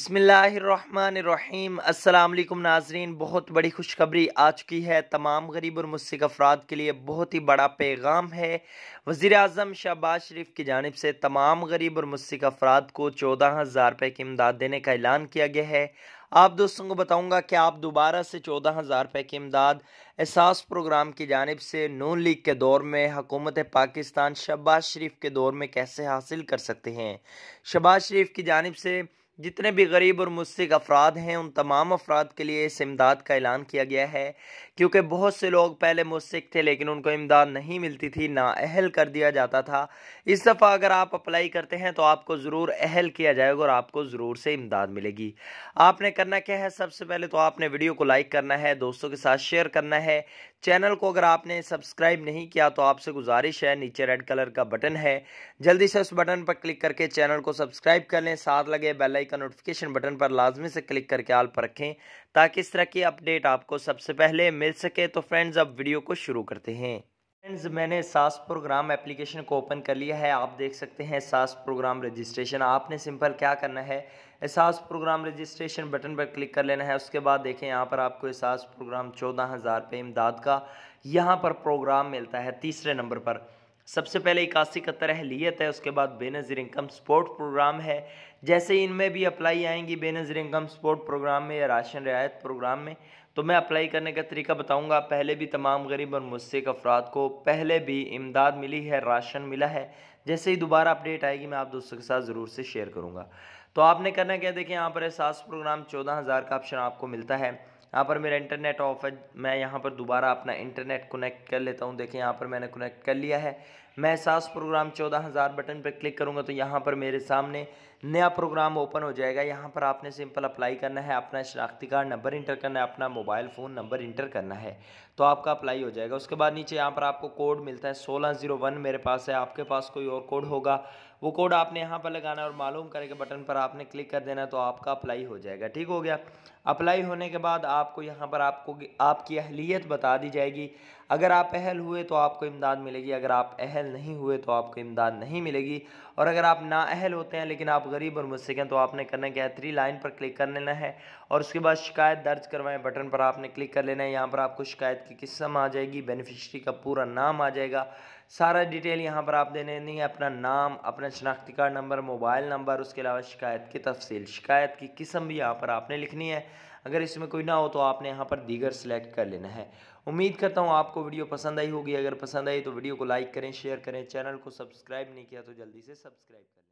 बसमीम् अल्लाम नाजरीन बहुत बड़ी खुशखबरी आ चुकी है तमाम गरीब और मुस्क अफराद के लिए बहुत ही बड़ा पैगाम है वज़ी अजम शहबाज शरीफ की जानब से तमाम गरीब और मुस्क अफराद को चौदह हज़ार रुपये की इमदाद देने का ऐलान किया गया है आप दोस्तों को बताऊँगा कि आप दोबारा से चौदह हज़ार रुपये की इमदाद एहसास प्रोग्राम की जानब से नू लीग के दौर में हकूमत पाकिस्तान शहबाज शरीफ के दौर में कैसे हासिल कर सकते हैं शहबाज शरीफ की जानब से जितने भी गरीब और मुस्क अफराद हैं उन तमाम अफराद के लिए इस इमदाद का ऐलान किया गया है क्योंकि बहुत से लोग पहले मुस्क थे लेकिन उनको इमदाद नहीं मिलती थी ना अहल कर दिया जाता था इस दफ़ा अगर आप अप्लाई करते हैं तो आपको ज़रूर अहल किया जाएगा और आपको ज़रूर से इमदाद मिलेगी आपने करना क्या है सबसे पहले तो आपने वीडियो को लाइक करना है दोस्तों के साथ शेयर करना है चैनल को अगर आपने सब्सक्राइब नहीं किया तो आपसे गुजारिश है नीचे रेड कलर का बटन है जल्दी से उस बटन पर क्लिक करके चैनल को सब्सक्राइब कर लें साथ लगे बेलाइक का नोटिफिकेशन बटन पर लाजमी से क्लिक करके आल पर रखें ताकि इस तरह की अपडेट आपको सबसे पहले मिल सके तो फ्रेंड्स अब वीडियो को शुरू करते हैं फ्रेंड्स मैंने सास प्रोग्राम एप्लीकेशन को ओपन कर लिया है आप देख सकते हैं सास प्रोग्राम रजिस्ट्रेशन आपने सिंपल क्या करना है एहसास प्रोग्राम रजिस्ट्रेशन बटन पर क्लिक कर लेना है उसके बाद देखें यहाँ पर आपको एहसास प्रोग्राम चौदह हज़ार पे इमदाद का यहाँ पर प्रोग्राम मिलता है तीसरे नंबर पर सबसे पहले इक्यासी का लियत है उसके बाद बेनज़र इनकम सपोर्ट प्रोग्राम है जैसे ही इनमें भी अप्लाई आएंगी बेनज़र इनकम सपोर्ट प्रोग्राम में या राशन रियायत प्रोग्राम में तो मैं अप्लाई करने का तरीका बताऊंगा पहले भी तमाम गरीब और मुस्क अफराद को पहले भी इमदाद मिली है राशन मिला है जैसे ही दोबारा अपडेट आएगी मैं आप दोस्तों के साथ ज़रूर से शेयर करूँगा तो आपने करना क्या देखें यहाँ पर एहसास प्रोग्राम चौदह हज़ार का ऑप्शन आपको मिलता है यहाँ पर मेरा इंटरनेट ऑफ है मैं यहाँ पर दोबारा अपना इंटरनेट कनेक्ट कर लेता हूँ देखिए यहाँ पर मैंने कनेक्ट कर लिया है मैं सास प्रोग्राम चौदह हज़ार बटन पर क्लिक करूँगा तो यहाँ पर मेरे सामने नया प्रोग्राम ओपन हो जाएगा यहाँ पर आपने सिंपल अप्लाई करना है अपना शनाख्ती कार्ड नंबर इंटर करना है अपना मोबाइल फ़ोन नंबर इंटर करना है तो आपका अप्लाई हो जाएगा उसके बाद नीचे यहाँ पर आपको कोड मिलता है सोलह जीरो वन मेरे पास है आपके पास कोई और कोड होगा वो कोड आपने यहाँ पर लगाना और मालूम करेंगे बटन पर आपने क्लिक कर देना तो आपका अप्लाई हो जाएगा ठीक हो गया अप्लाई होने के बाद आपको यहाँ पर आपको आपकी अहलियत बता दी जाएगी अगर आप अहल हुए तो आपको इमदाद मिलेगी अगर आप अहल अहल नहीं हुए तो आपको इमदाद नहीं मिलेगी और अगर आप ना अहल होते हैं लेकिन आप गरीब और मुस्क हैं तो आपने करना क्या है थ्री लाइन पर क्लिक कर लेना है और उसके बाद शिकायत दर्ज करवाएं बटन पर आपने क्लिक कर लेना है यहाँ पर आपको शिकायत की किस्म आ जाएगी बेनिफिशरी का पूरा नाम आ जाएगा सारा डिटेल यहाँ पर आप देने नहीं है अपना नाम अपना शनाख्ती कार्ड नंबर मोबाइल नंबर उसके अलावा शिकायत की तफसील शिकायत की किस्म भी यहाँ पर आपने लिखनी है अगर इसमें कोई ना हो तो आपने यहाँ पर दीगर सेलेक्ट कर लेना है उम्मीद करता हूँ आपको वीडियो पसंद आई होगी अगर पसंद आई तो वीडियो को लाइक करें शेयर करें चैनल को सब्सक्राइब नहीं किया तो जल्दी से सब्सक्राइब करें